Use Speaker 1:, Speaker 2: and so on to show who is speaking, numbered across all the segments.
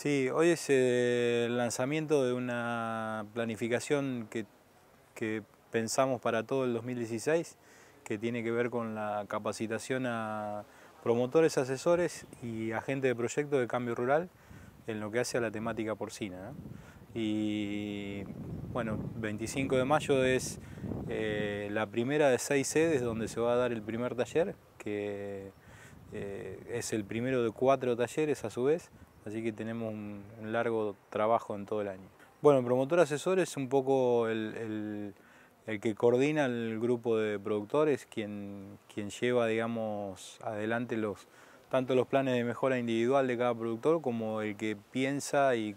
Speaker 1: Sí, hoy es el lanzamiento de una planificación que, pensamos para todo el 2016, que tiene que ver con la capacitación a promotores, asesores y agentes de proyectos de cambio rural en lo que hace a la temática porcina. Y bueno, 25 de mayo es eh, la primera de seis sedes donde se va a dar el primer taller, que eh, es el primero de cuatro talleres a su vez, Así que tenemos un, largo trabajo en todo el año. Bueno, el Promotor Asesor es un poco el, que coordina el grupo de productores, quien, lleva, digamos, adelante los, tanto los planes de mejora individual de cada productor como el que piensa y,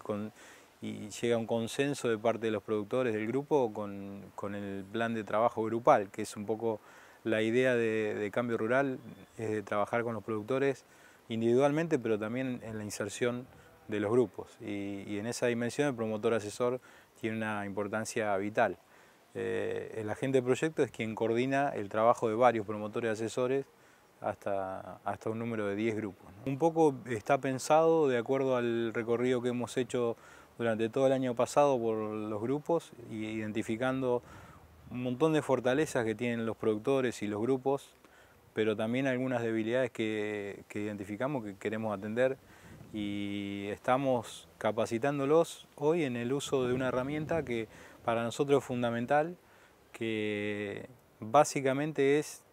Speaker 1: llega a un consenso de parte de los productores del grupo con, el plan de trabajo grupal, que es un poco la idea de, de cambio rural, es de trabajar con los productores individualmente, pero también en la inserción de los grupos. Y, en esa dimensión el promotor asesor tiene una importancia vital. Eh, el agente de proyecto es quien coordina el trabajo de varios promotores asesores hasta, hasta un número de 10 grupos. Un poco está pensado de acuerdo al recorrido que hemos hecho durante todo el año pasado por los grupos, identificando un montón de fortalezas que tienen los productores y los grupos pero también algunas debilidades que, identificamos que queremos atender y estamos capacitándolos hoy en el uso de una herramienta que para nosotros es fundamental, que básicamente es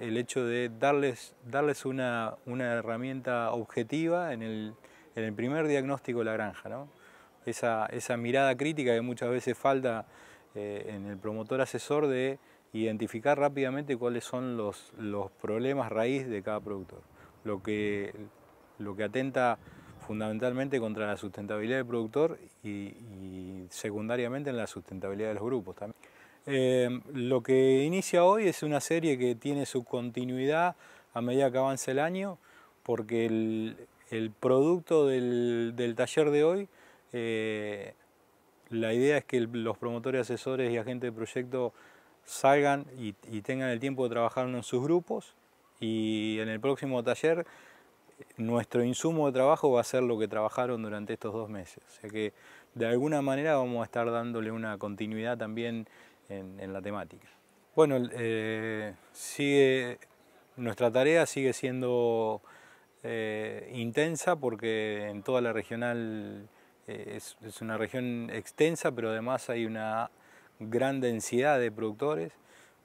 Speaker 1: el hecho de darles, darles una, una herramienta objetiva en el, en el, primer diagnóstico de la granja. ¿no? Esa, esa, mirada crítica que muchas veces falta eh, en el promotor asesor de identificar rápidamente cuáles son los, problemas raíz de cada productor, lo que, lo que atenta fundamentalmente contra la sustentabilidad del productor y, secundariamente en la sustentabilidad de los grupos también. Em, lo que inicia hoy es una serie que tiene su continuidad a medida que avanza el año, porque el, producto del, taller de hoy, eh, la idea es que los promotores, asesores y agentes de proyecto salgan y, tengan el tiempo de trabajar en sus grupos y en el próximo taller nuestro insumo de trabajo va a ser lo que trabajaron durante estos dos meses. O sea que de alguna manera vamos a estar dándole una continuidad también en, la temática. Bueno, eh, sigue, nuestra tarea sigue siendo eh, intensa porque en toda la regional eh, es una región extensa, pero además hay una gran densidad de productores,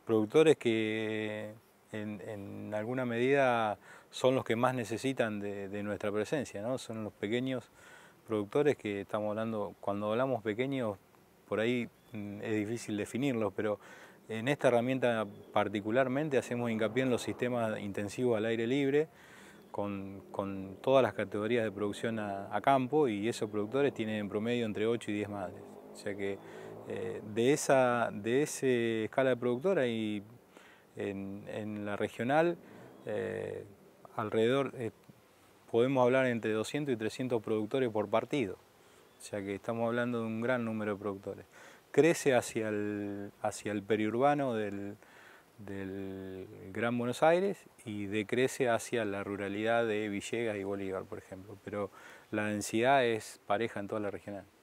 Speaker 1: productores que en, alguna medida son los que más necesitan de, nuestra presencia, ¿no? son los pequeños productores que estamos hablando, cuando hablamos pequeños, por ahí mm, es difícil definirlos, pero en esta herramienta particularmente hacemos hincapié en los sistemas intensivos al aire libre, con, todas las categorías de producción a, campo y esos productores tienen en promedio entre 8 y 10 madres. O que eh, de, esa, de escala de productora y en, la regional, eh, alrededor, eh, podemos hablar entre 200 y 300 productores por partido. O sea que estamos hablando de un gran número de productores. Crece hacia el, hacia el periurbano del, del Gran Buenos Aires y decrece hacia la ruralidad de Villegas y Bolívar, por ejemplo. Pero la densidad es pareja en toda la regional.